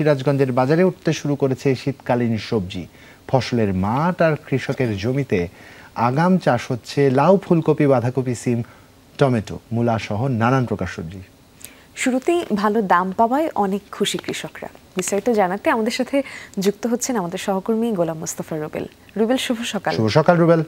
সিরাজগঞ্জের বাজারে উঠতে শুরু করেছে শীতকালীন সবজি ফসলের মাঠ আর কৃষকের জমিতে আগাম চাষ হচ্ছে লাউ ফুলকপি বাঁধাকপি সিম টমেটো মূলা সহ নানান প্রকার সবজি শুরুতেই ভালো দাম পাওয়ায় অনেক খুশি কৃষকরা বিস্তারিত জানাতে আমাদের সাথে যুক্ত হচ্ছেন আমাদের সহকর্মী গোলাম মুস্তফা রুবেল রুবেল শুভ সকাল শুভ সকাল রুবেল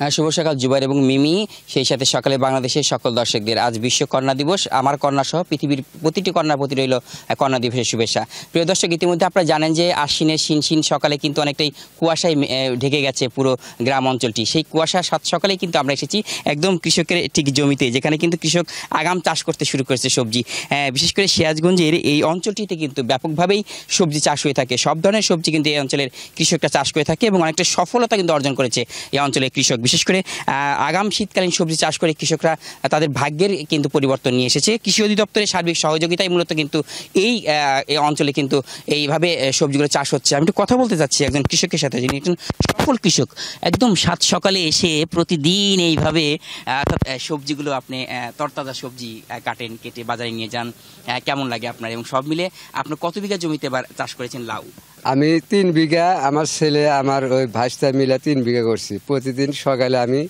হ্যাঁ, শুভ সকাল জুবাইর এবং মিমি সেই সাথে সকালে বাংলাদেশের সকল দর্শকদের আজ বিশ্ব কন্যা দিবস আমার সহ পৃথিবীর প্রতিটি কন্যার প্রতি রইল কন্যা দিবসের শুভেচ্ছা প্রিয় দর্শক ইতিমধ্যে আপনারা জানেন যে আশ্বিনের শিনশিন সকালে কিন্তু অনেকটাই কুয়াশায় ঢেকে গেছে পুরো গ্রাম অঞ্চলটি সেই কুয়াশা সাত সকালেই কিন্তু আমরা এসেছি একদম কৃষকের ঠিক জমিতে যেখানে কিন্তু কৃষক আগাম চাষ করতে শুরু করেছে সবজি বিশেষ করে সিরাজগঞ্জের এই অঞ্চলটিতে কিন্তু ব্যাপকভাবেই সবজি চাষ হয়ে থাকে সব ধরনের সবজি কিন্তু এই অঞ্চলের কৃষকরা চাষ করে থাকে এবং অনেকটা সফলতা কিন্তু অর্জন করেছে এই অঞ্চলের কৃষক বিশেষ করে আগাম শীতকালীন সবজি চাষ করে কৃষকরা তাদের ভাগ্যের কিন্তু পরিবর্তন নিয়ে এসেছে কৃষি অধিদপ্তরের সার্বিক সহযোগিতায় মূলত কিন্তু এই অঞ্চলে কিন্তু এইভাবে সবজিগুলো চাষ হচ্ছে আমি একটু কথা বলতে চাচ্ছি একজন কৃষকের সাথে যিনি একজন সফল কৃষক একদম সাত সকালে এসে প্রতিদিন এইভাবে সবজিগুলো আপনি তরতাজা সবজি কাটেন কেটে বাজারে নিয়ে যান কেমন লাগে আপনার এবং সব মিলে আপনার কত বিঘা জমিতে এবার চাষ করেছেন লাউ আমি তিন বিঘা আমার ছেলে আমার ওই ভাইস্তা মিলে তিন বিঘা করছি প্রতিদিন সকালে আমি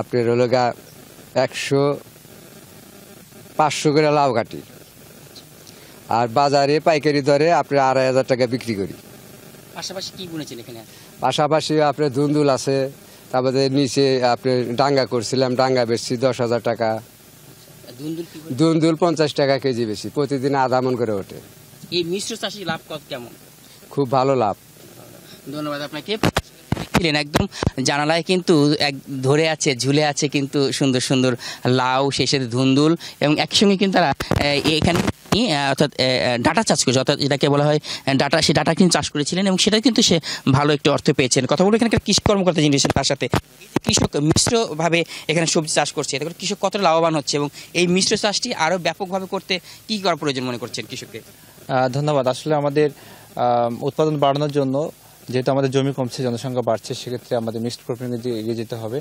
আপনার হলো গা একশো পাঁচশো করে লাউ কাটি আর বাজারে পাইকারি দরে আপনার আড়াই হাজার টাকা বিক্রি করি পাশাপাশি কি বুনেছেন এখানে পাশাপাশি আপনার ধুন্দুল আছে তারপরে নিচে আপনি ডাঙ্গা করছিলাম ডাঙ্গা বেচছি দশ হাজার টাকা আচ্ছা, দুন্দুল পঞ্চাশ টাকা কেজি বেশি প্রতিদিন আধা মন করে ওঠে এই মিশ্র চাষি লাভ কত কেমন খুব ভালো লাভ ধন্যবাদ আপনাকে ছিলেন একদম জানালায় কিন্তু এক ধরে আছে ঝুলে আছে কিন্তু সুন্দর সুন্দর লাউ শেষের ধুন্দুল এবং একসঙ্গে কিন্তু তারা এখানে অর্থাৎ ডাটা চাষ করেছে অর্থাৎ যেটাকে বলা হয় ডাটা সে ডাটা কিন্তু চাষ করেছিলেন এবং সেটা কিন্তু সে ভালো একটি অর্থ পেয়েছেন কথা বলে এখানে কৃষি কর্মকর্তা যিনি তার সাথে কৃষক মিশ্রভাবে এখানে সবজি চাষ করছে এতে করে কৃষক কতটা লাভবান হচ্ছে এবং এই মিশ্র চাষটি আরও ব্যাপকভাবে করতে কী করার প্রয়োজন মনে করছেন কৃষককে ধন্যবাদ আসলে আমাদের উৎপাদন বাড়ানোর জন্য যেহেতু আমাদের জমি কমছে জনসংখ্যা বাড়ছে সেক্ষেত্রে আমাদের মিক্সড ক্রপিং দিয়ে এগিয়ে যেতে হবে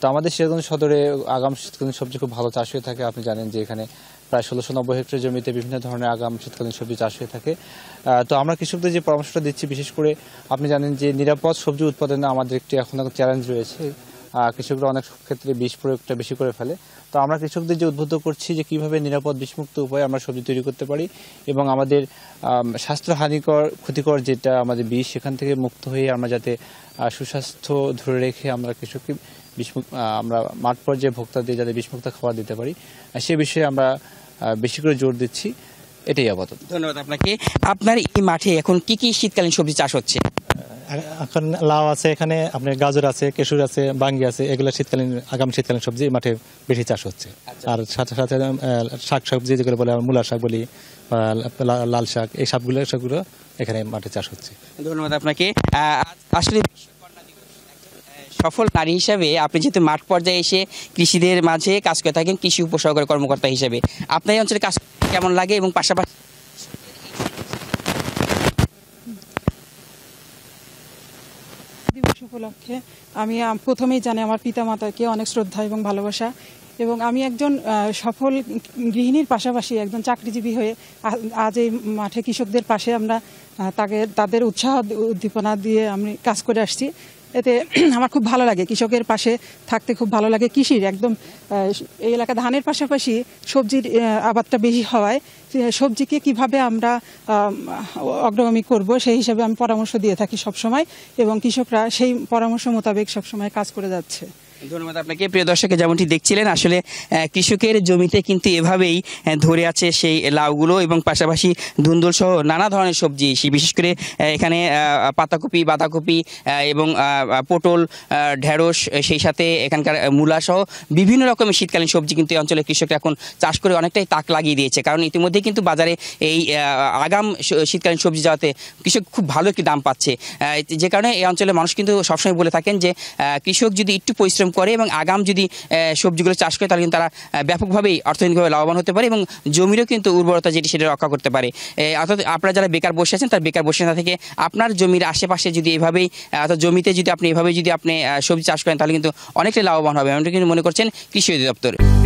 তো আমাদের সিরাজগঞ্জ সদরে আগাম শীতকালীন সবজি খুব ভালো চাষ হয়ে থাকে আপনি জানেন যে এখানে প্রায় ষোলোশো নব্বই হেক্টর জমিতে বিভিন্ন ধরনের আগাম শীতকালীন সবজি চাষ হয়ে থাকে তো আমরা কৃষকদের যে পরামর্শটা দিচ্ছি বিশেষ করে আপনি জানেন যে নিরাপদ সবজি উৎপাদনে আমাদের একটি এখন চ্যালেঞ্জ রয়েছে কৃষকরা অনেক ক্ষেত্রে বিষ প্রয়োগটা বেশি করে ফেলে তো আমরা কৃষকদের যে উদ্বুদ্ধ করছি যে কীভাবে নিরাপদ বিষমুক্ত উপায়ে আমরা সবজি তৈরি করতে পারি এবং আমাদের স্বাস্থ্যহানিকর ক্ষতিকর যেটা আমাদের বিষ সেখান থেকে মুক্ত হয়ে আমরা যাতে সুস্বাস্থ্য ধরে রেখে আমরা কৃষককে বিষমু আমরা মাঠ পর্যায়ে ভোক্তাদের যাতে বিষমুক্ত খাবার দিতে পারি সে বিষয়ে আমরা বেশি করে জোর দিচ্ছি এটাই আপাতত ধন্যবাদ আপনাকে আপনার এই মাঠে এখন কি কি শীতকালীন সবজি চাষ হচ্ছে এখন লাউ আছে এখানে আপনার গাজর আছে কেশুর আছে বাঙ্গি আছে এগুলো শীতকালীন আগাম শীতকালীন সবজি মাঠে বেশি চাষ হচ্ছে আচ্ছা। আর সাথে সাথে শাক সবজি যেগুলো বলে মূলা শাক বলি লাল শাক এই সবগুলো সবগুলো এখানে মাঠে চাষ হচ্ছে ধন্যবাদ আপনাকে আসলে সফল নারী হিসাবে আপনি যেহেতু মাঠ পর্যায়ে এসে কৃষিদের মাঝে কাজ করে থাকেন কৃষি উপসর্গের কর্মকর্তা হিসেবে আপনার এই অঞ্চলে কাজ কেমন লাগে এবং পাশাপাশি উপলক্ষে আমি প্রথমেই জানি আমার পিতা মাতাকে অনেক শ্রদ্ধা এবং ভালোবাসা এবং আমি একজন সফল গৃহিণীর পাশাপাশি একজন চাকরিজীবী হয়ে আজ এই মাঠে কৃষকদের পাশে আমরা তাকে তাদের উৎসাহ উদ্দীপনা দিয়ে আমি কাজ করে আসছি এতে আমার খুব ভালো লাগে কৃষকের পাশে থাকতে খুব ভালো লাগে কৃষির একদম এই এলাকা ধানের পাশাপাশি সবজির আবাদটা বেশি হওয়ায় সবজিকে কিভাবে আমরা অগ্রগামী করব সেই হিসাবে আমি পরামর্শ দিয়ে থাকি সবসময় এবং কৃষকরা সেই পরামর্শ মোতাবেক সবসময় কাজ করে যাচ্ছে ধন্যবাদ আপনাকে প্রিয় দর্শকে যেমনটি দেখছিলেন আসলে কৃষকের জমিতে কিন্তু এভাবেই ধরে আছে সেই লাউগুলো এবং পাশাপাশি ধুন্দুল সহ নানা ধরনের সবজি বিশেষ করে এখানে পাতাকপি বাঁধাকপি এবং পটল ঢেঁড়স সেই সাথে এখানকার মূলা সহ বিভিন্ন রকমের শীতকালীন সবজি কিন্তু এই অঞ্চলের কৃষকরা এখন চাষ করে অনেকটাই তাক লাগিয়ে দিয়েছে কারণ ইতিমধ্যে কিন্তু বাজারে এই আগাম শীতকালীন সবজি যাওয়াতে কৃষক খুব ভালো একটি দাম পাচ্ছে যে কারণে এই অঞ্চলের মানুষ কিন্তু সবসময় বলে থাকেন যে কৃষক যদি একটু পরিশ্রম পরিশ্রম করে এবং আগাম যদি সবজিগুলো চাষ করে তাহলে কিন্তু তারা ব্যাপকভাবেই অর্থনৈতিকভাবে লাভবান হতে পারে এবং জমিরও কিন্তু উর্বরতা যেটি সেটা রক্ষা করতে পারে অর্থাৎ আপনারা যারা বেকার বসে আছেন তার বেকার বসে থেকে আপনার জমির আশেপাশে যদি এভাবেই অর্থাৎ জমিতে যদি আপনি এভাবে যদি আপনি সবজি চাষ করেন তাহলে কিন্তু অনেকটাই লাভবান হবে এমনটা কিন্তু মনে করছেন কৃষি অধিদপ্তর